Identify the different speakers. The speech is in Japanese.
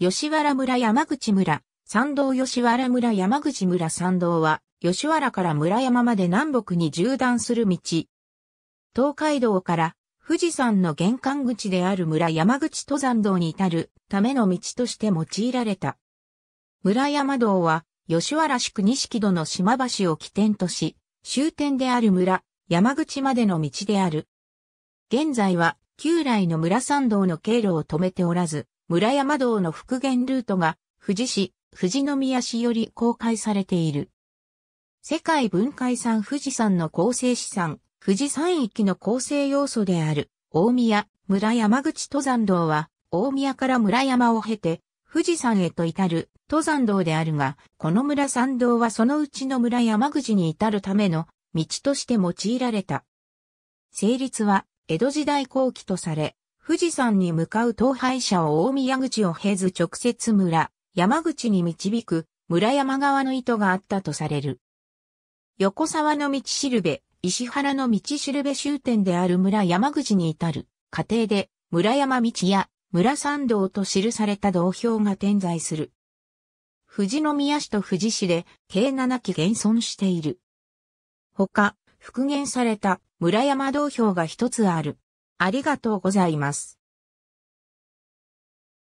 Speaker 1: 吉原村山口村、山道吉原村山口村山道は、吉原から村山まで南北に縦断する道。東海道から富士山の玄関口である村山口登山道に至るための道として用いられた。村山道は、吉原宿錦戸の島橋を起点とし、終点である村、山口までの道である。現在は、旧来の村参道の経路を止めておらず、村山道の復元ルートが富士市、富士宮市より公開されている。世界文化遺産富士山の構成資産、富士山域の構成要素である、大宮、村山口登山道は、大宮から村山を経て、富士山へと至る登山道であるが、この村山道はそのうちの村山口に至るための道として用いられた。成立は江戸時代後期とされ、富士山に向かう東廃車を大宮口を経ず直接村、山口に導く村山側の意図があったとされる。横沢の道しるべ、石原の道しるべ終点である村山口に至る過程で村山道や村参道と記された道標が点在する。富士宮市と富士市で計7基現存している。他、復元された村山道標が一つある。ありがとうございます。